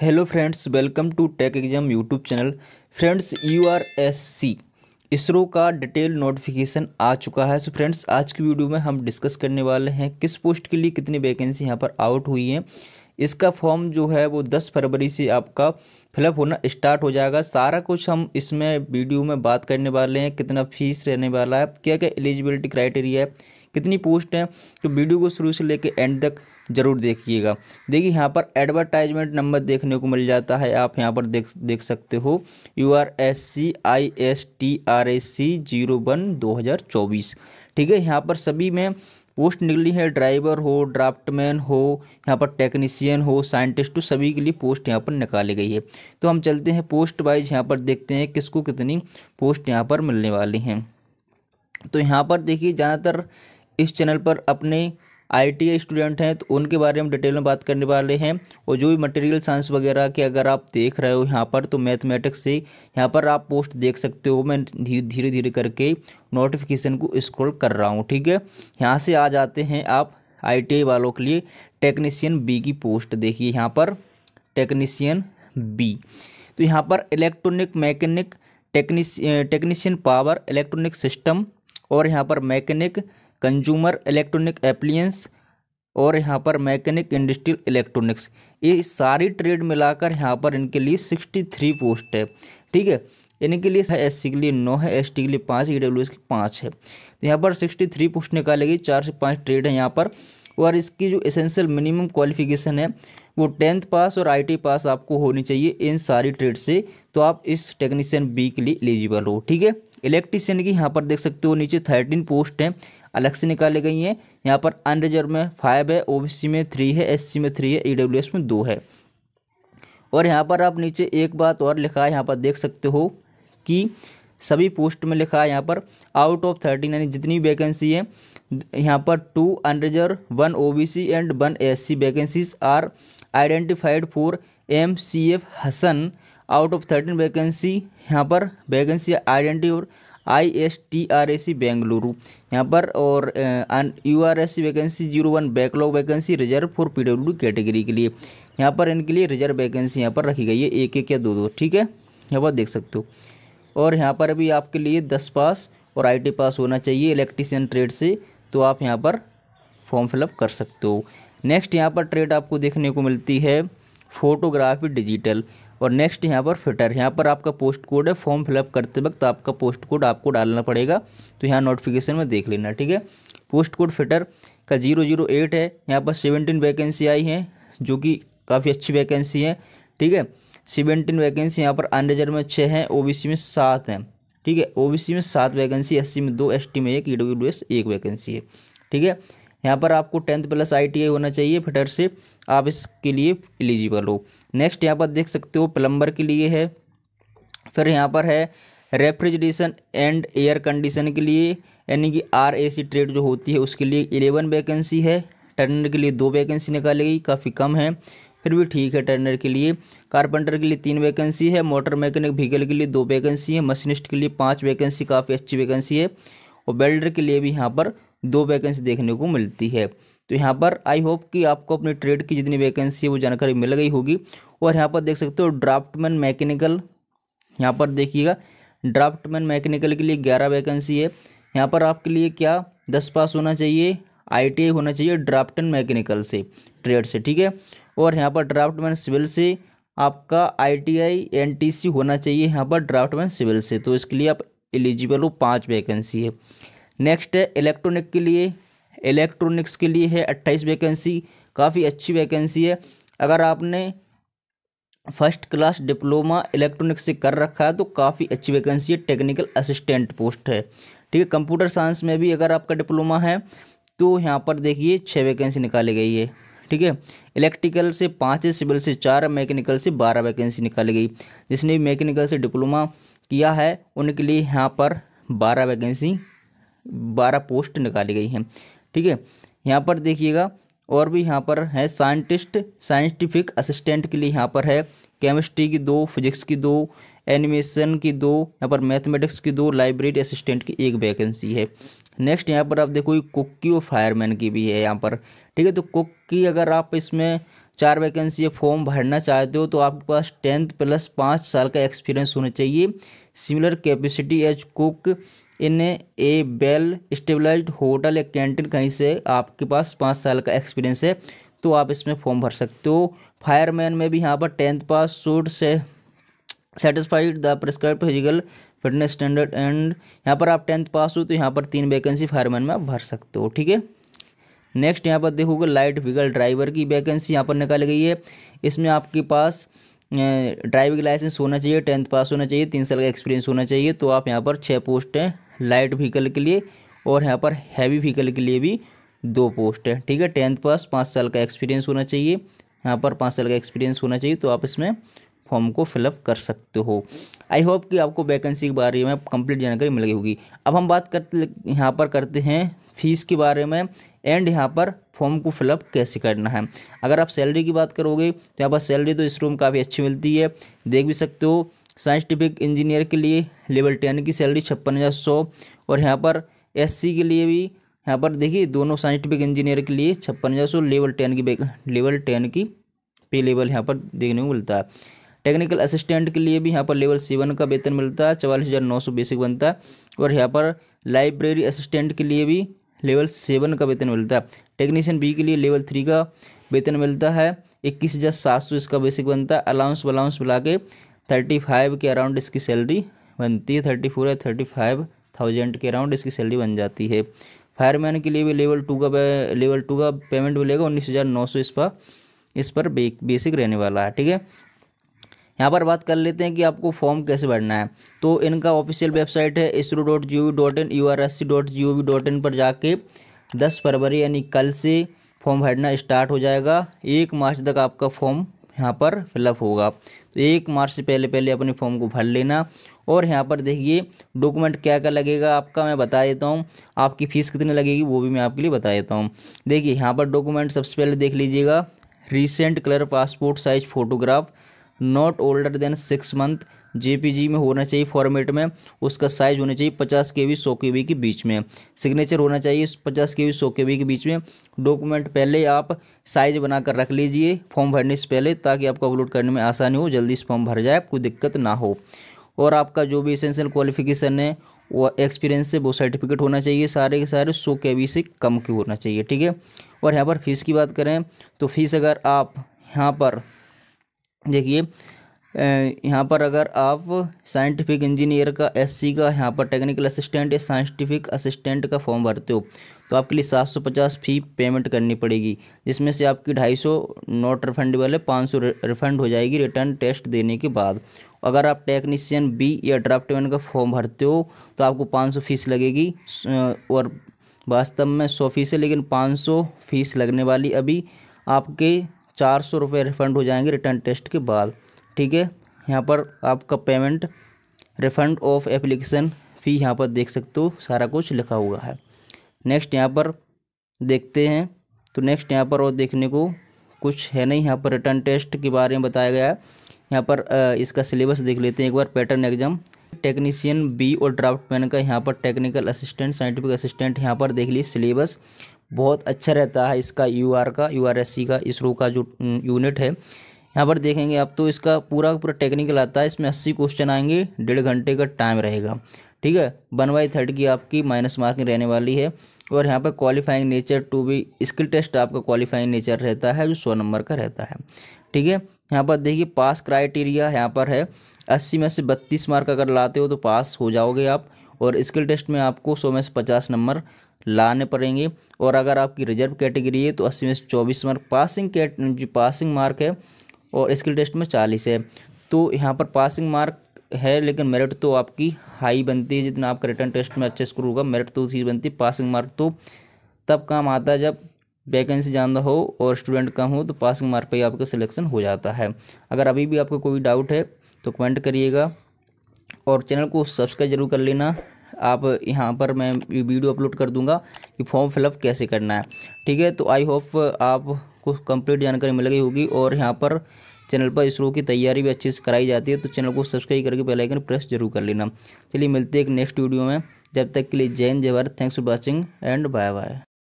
hello friends welcome to tech exam YouTube channel friends U R S C ISRO का detail notification आ चुका है सो so friends आज की video में हम डिस्कस करने वाले हैं किस पोस्ट के लिए कितनी वैकेंसी यहाँ पर आउट हुई है इसका फॉर्म जो है वो दस फरवरी से आपका फिलअप होना स्टार्ट हो जाएगा सारा कुछ हम इसमें वीडियो में बात करने वाले हैं कितना फीस रहने वाला है क्या क्या एलिजिबिलिटी क्राइटेरिया है कितनी पोस्ट हैं तो वीडियो को शुरू से लेकर एंड तक ज़रूर देखिएगा देखिए यहाँ पर एडवर्टाइजमेंट नंबर देखने को मिल जाता है आप यहाँ पर देख देख सकते हो U R S C I S T R S C zero one दो हज़ार चौबीस ठीक है यहाँ पर सभी में पोस्ट निकली है ड्राइवर हो ड्राफ्टमैन हो यहाँ पर टेक्नीशियन हो साइंटिस्ट हो तो सभी के लिए पोस्ट यहाँ पर निकाली गई है तो हम चलते हैं पोस्ट वाइज यहाँ पर देखते हैं किसको कितनी पोस्ट यहाँ पर मिलने वाली हैं तो यहाँ पर देखिए ज़्यादातर इस चैनल पर अपने आई स्टूडेंट हैं तो उनके बारे में डिटेल में बात करने वाले हैं और जो भी मटेरियल साइंस वगैरह के अगर आप देख रहे हो यहाँ पर तो मैथमेटिक्स से यहाँ पर आप पोस्ट देख सकते हो मैं धीरे धीरे करके नोटिफिकेशन को स्क्रॉल कर रहा हूँ ठीक है यहाँ से आ जाते हैं आप आई वालों के लिए टेक्नीशियन बी की पोस्ट देखिए यहाँ पर टेक्नीशियन बी तो यहाँ पर electronic mechanic technician power electronic system और यहाँ पर मैकेनिक कंज्यूमर इलेक्ट्रॉनिक एप्लियंस और यहाँ पर मैकेनिक इंडस्ट्रियल इलेक्ट्रॉनिक्स ये सारी ट्रेड मिलाकर यहाँ पर इनके लिए सिक्सटी थ्री पोस्ट है ठीक है इनके लिए एस सी के लिए नौ है एस टी के लिए पाँच ई डब्ल्यू एस की पाँच है तो यहाँ पर सिक्सटी थ्री पोस्ट निकालेगी चार से पाँच ट्रेड है यहाँ पर और इसकी जो एसेंशियल मिनिमम क्वालिफिकेशन है वो टेंथ पास और टी पास आपको होनी चाहिए इन सारी ट्रेड से तो आप इस टेक्नीशियन बी के लिए एलिजिबल हो ठीक है इलेक्ट्रीशियन की यहाँ पर देख सकते हो नीचे थर्टीन पोस्ट हैं अलग से निकाली गई हैं यहाँ पर अनरिजर्व में फाइव है ओबीसी में थ्री है एससी में थ्री है ईडब्ल्यूएस में दो है और यहाँ पर आप नीचे एक बात और लिखा है यहाँ पर देख सकते हो कि सभी पोस्ट में लिखा है यहाँ पर आउट ऑफ थर्टीन यानी जितनी वैकेंसी है यहाँ पर two unreserved one O and one C vacancies are identified for M C F Hassan out of thirteen vacancy यहाँ पर वैकेंसी आइडेंटी और I S T R A C Bengaluru यहाँ पर और U R S C vacancy zero one backlog vacancy reserved for P W category के लिए यहाँ पर इनके लिए रिजर्व वैकेंसी यहाँ पर रखी गई है एक एक या दो दो ठीक है यहाँ पर देख सकते हो और यहाँ पर भी आपके लिए दस पास और टी पास होना चाहिए इलेक्ट्रीशियन ट्रेड से तो आप यहाँ पर फॉर्म फिलअप कर सकते हो नेक्स्ट यहाँ पर ट्रेड आपको देखने को मिलती है फोटोग्राफी डिजिटल और नेक्स्ट यहाँ पर फिटर यहाँ पर आपका पोस्ट कोड है फॉर्म फिलअप करते वक्त आपका पोस्ट कोड आपको डालना पड़ेगा तो यहाँ नोटिफिकेशन में देख लेना ठीक है पोस्ट कोड फिटर का जीरो जीरो एट है यहाँ पर सेवनटीन वैकेंसी आई हैं जो कि काफ़ी अच्छी वैकेंसी है ठीक है सेवनटीन वैकेंसी यहाँ पर अनरिजर्व में छः हैं ओ में सात हैं ठीक है ओ में सात वैकेंसी एस में दो एस में एक ई e एक वैकेंसी है ठीक है यहाँ पर आपको टेंथ प्लस आई होना चाहिए फिटर से आप इसके लिए एलिजिबल हो नेक्स्ट यहाँ पर देख सकते हो प्लम्बर के लिए है फिर यहाँ पर है रेफ्रिजरेशन एंड एयर कंडीशन के लिए यानी कि आर ए सी ट्रेड जो होती है उसके लिए एलेवन वैकेंसी है टर्नर के लिए दो वैकेंसी निकाली गई काफ़ी कम है फिर भी ठीक है टर्नर के लिए कारपेंटर के लिए तीन वैकेंसी है मोटर मैकेनिक व्हीकल के लिए दो वैकेंसी है मशीनिस्ट के लिए पाँच वैकेंसी काफ़ी अच्छी वैकेंसी है और बेल्डर के लिए भी यहाँ पर दो वैकेंसी देखने को मिलती है तो यहाँ पर आई होप कि आपको अपनी ट्रेड की जितनी वैकेंसी है वो जानकारी मिल गई होगी और यहाँ पर देख सकते हो ड्राफ्टमैन मैकेनिकल यहाँ पर देखिएगा ड्राफ्टमैन मैकेनिकल के लिए ग्यारह वैकेंसी है यहाँ पर आपके लिए क्या दस पास होना चाहिए आई होना चाहिए ड्राफ्टन मैकेनिकल से ट्रेड से ठीक है और यहाँ पर ड्राफ्टमैन सिविल से आपका आई टी होना चाहिए यहाँ पर ड्राफ्टमैन सिविल से तो इसके लिए आप एलिजिबल हो पाँच वैकेंसी है नेक्स्ट है इलेक्ट्रॉनिक के लिए इलेक्ट्रॉनिक्स के लिए है अट्ठाईस वैकेंसी काफ़ी अच्छी वैकेंसी है अगर आपने फर्स्ट क्लास डिप्लोमा इलेक्ट्रॉनिक्स से कर रखा है तो काफ़ी अच्छी वैकेंसी है टेक्निकल असिस्टेंट पोस्ट है ठीक है कंप्यूटर साइंस में भी अगर आपका डिप्लोमा है तो यहाँ पर देखिए छः वैकेंसी निकाली गई है ठीक है इलेक्ट्रिकल से पाँच है सिविल से चार मैकेनिकल से बारह वैकेंसी निकाली गई जिसने मैकेनिकल से डिप्लोमा किया है उनके लिए यहाँ पर बारह वैकेंसी बारह पोस्ट निकाली गई हैं ठीक है यहाँ पर देखिएगा और भी यहाँ पर है साइंटिस्ट साइंटिफिक असिस्टेंट के लिए यहाँ पर है केमिस्ट्री की दो फिजिक्स की दो एनिमेशन की दो यहाँ पर मैथमेटिक्स की दो लाइब्रेरी असिस्टेंट की एक वैकेंसी है नेक्स्ट यहाँ पर आप देखो कुकी और फायरमैन की भी है यहाँ पर ठीक है तो कुक की अगर आप इसमें चार वैकेंसी या फॉर्म भरना चाहते हो तो आपके पास टेंथ प्लस पाँच साल का एक्सपीरियंस होना चाहिए similar capacity as cook in a well established hotel या कैंटीन कहीं से आपके पास पाँच साल का एक्सपीरियंस है तो आप इसमें फॉर्म भर सकते हो फायरमैन में भी यहाँ पर टेंथ पास सूट से satisfied the prescribed physical fitness standard and यहाँ पर आप टेंथ पास हो तो यहाँ पर तीन वैकेंसी फायरमैन में आप भर सकते हो ठीक है नेक्स्ट यहाँ पर देखोगे लाइट व्हीकल ड्राइवर की वैकेंसी यहाँ पर निकाल गई है इसमें आपके पास ड्राइविंग लाइसेंस होना चाहिए टेंथ पास होना चाहिए तीन साल का एक्सपीरियंस होना चाहिए तो आप यहाँ पर छः पोस्ट हैं लाइट व्हीकल के लिए और यहाँ पर हैवी व्हीकल के लिए भी दो पोस्ट है ठीक है टेंथ पास पाँच साल का एक्सपीरियंस होना चाहिए यहाँ पर पाँच साल का एक्सपीरियंस होना चाहिए तो आप इसमें फॉर्म को फिलअप कर सकते हो आई होप कि आपको वैकेंसी के बारे में कंप्लीट जानकारी मिल गई होगी अब हम बात करते यहाँ पर करते हैं फीस के बारे में एंड यहाँ पर फॉर्म को फिलअप कैसे करना है अगर आप सैलरी की बात करोगे तो यहाँ पर सैलरी तो इस रूम काफ़ी अच्छी मिलती है देख भी सकते हो साइंटिफिक इंजीनियर के लिए लेवल टेन की सैलरी छप्पन सौ और यहाँ पर एस के लिए भी यहाँ पर देखिए दोनों साइंटिफिक इंजीनियर के लिए छप्पन सौ लेवल टेन की लेवल टेन की पे लेवल यहाँ पर देखने को मिलता है टेक्निकल असिस्टेंट के लिए भी यहाँ पर लेवल सेवन का वेतन मिलता है चवालीस हज़ार नौ सौ बेसिक बनता है और यहाँ पर लाइब्रेरी असिस्टेंट के लिए भी लेवल सेवन का वेतन मिलता है टेक्नीशियन बी के लिए लेवल थ्री का वेतन मिलता है इक्कीस हज़ार सात सौ इसका बेसिक बनता है अलाउंस वलाउंस मिला के थर्टी फाइव के अराउंड इसकी सैलरी बनती है थर्टी फोर या थर्टी फाइव थाउजेंड के अराउंड इसकी सैलरी बन जाती है फायरमैन के लिए भी लेवल टू का लेवल टू का पेमेंट मिलेगा उन्नीस हज़ार नौ सौ इस पर इस पर बेसिक रहने वाला है ठीक है यहाँ पर बात कर लेते हैं कि आपको फॉर्म कैसे भरना है तो इनका ऑफिशियल वेबसाइट है ISRO dot G O V dot in U R S C dot G O V dot in पर जाके दस फरवरी यानी कल से फॉर्म भरना स्टार्ट हो जाएगा एक मार्च तक आपका फॉर्म यहाँ पर फिलअप होगा तो एक मार्च से पहले पहले अपने फॉर्म को भर लेना और यहाँ पर देखिए डॉक्यूमेंट क्या क्या लगेगा आपका मैं बता देता हूँ आपकी फ़ीस कितनी लगेगी वो भी मैं आपके लिए बता देता हूँ देखिए यहाँ पर डॉक्यूमेंट सबसे पहले देख लीजिएगा recent colour passport size photograph not older than six month जे में होना चाहिए फॉर्मेट में उसका साइज होना चाहिए पचास के बी सौ के वी के बीच में सिग्नेचर होना चाहिए पचास के बी सौ के वी के बीच में डॉक्यूमेंट पहले आप साइज बनाकर रख लीजिए फॉर्म भरने से पहले ताकि आपको अपलोड करने में आसानी हो जल्दी इस फॉर्म भर जाए कोई दिक्कत ना हो और आपका जो भी इसेंशियल क्वालिफिकेशन है वो एक्सपीरियंस से वो सर्टिफिकेट होना चाहिए सारे के सारे सौ के वी से कम के होना चाहिए ठीक है और यहाँ पर फीस की बात करें तो फीस अगर आप यहाँ पर देखिए यहाँ पर अगर आप साइंटिफिक इंजीनियर का एससी का यहाँ पर टेक्निकल असिस्टेंट या साइंटिफिक असिस्टेंट का फॉर्म भरते हो तो आपके लिए सात सौ पचास फी पेमेंट करनी पड़ेगी जिसमें से आपकी ढाई सौ नॉट रिफंडेबल है पाँच सौ रिफंड हो जाएगी रिटर्न टेस्ट देने के बाद अगर आप टेक्नीशियन बी या ड्राफ्टमैन का फॉर्म भरते हो तो आपको पाँच सौ फीस लगेगी और वास्तव में सौ फीस है लेकिन पाँच सौ फीस लगने वाली अभी आपके चार सौ रुपये रिफंड हो जाएंगे रिटर्न टेस्ट के बाद ठीक है यहाँ पर आपका payment refund of application fee यहाँ पर देख सकते हो सारा कुछ लिखा हुआ है नेक्स्ट यहाँ पर देखते हैं तो नेक्स्ट यहाँ पर और देखने को कुछ है नहीं यहाँ पर रिटर्न टेस्ट के बारे में बताया गया है यहाँ पर इसका सिलेबस देख लेते हैं एक बार पैटर्न एग्जाम टेक्नीशियन बी और ड्राफ्ट मैन का यहाँ पर टेक्निकल असिस्टेंट साइंटिफिक असिस्टेंट यहाँ पर देख लीजिए सिलेबस बहुत अच्छा रहता है इसका यू आर का यू आर एस सी का इसरो का जो यूनिट है यहाँ पर देखेंगे आप तो इसका पूरा पूरा टेक्निकल आता है इसमें अस्सी क्वेश्चन आएंगे डेढ़ घंटे का टाइम रहेगा ठीक है वन बाई थर्ड की आपकी माइनस मार्किंग रहने वाली है और यहाँ पर qualifying nature to be skill test आपका क्वालिफाइंग नेचर रहता है जो सौ नंबर का रहता है ठीक है यहाँ पर देखिए पास क्राइटेरिया यहाँ पर है अस्सी में से बत्तीस मार्क अगर लाते हो तो पास हो जाओगे आप और स्किल टेस्ट में आपको सौ में से पचास नंबर लाने पड़ेंगे और अगर आपकी रिजर्व कैटेगरी है तो अस्सी में से चौबीस मार्क पासिंग कैट जो पासिंग मार्क है और स्किल टेस्ट में चालीस है तो यहाँ पर पासिंग मार्क है लेकिन मेरिट तो आपकी हाई बनती है जितना आपका रिटर्न टेस्ट में अच्छा स्कोर होगा मेरिट तो उसी बनती है पासिंग मार्क तो तब काम आता है जब वैकेंसी ज़्यादा हो और स्टूडेंट कम हो तो पासिंग मार्क पर ही आपका सिलेक्शन हो जाता है अगर अभी भी आपका कोई डाउट है तो कमेंट करिएगा और चैनल को सब्सक्राइब जरूर कर लेना आप यहाँ पर मैं वीडियो अपलोड कर दूँगा कि फॉर्म फिलअप कैसे करना है ठीक है तो आई होप आपको कंप्लीट जानकारी मिल गई होगी और यहाँ पर चैनल पर इसरो की तैयारी भी अच्छे से कराई जाती है तो चैनल को सब्सक्राइब करके पहले आइकन प्रेस जरूर कर लेना चलिए मिलते हैं एक नेक्स्ट वीडियो में जब तक के लिए जैन हिंद जय Bharat thanks for watching and bye bye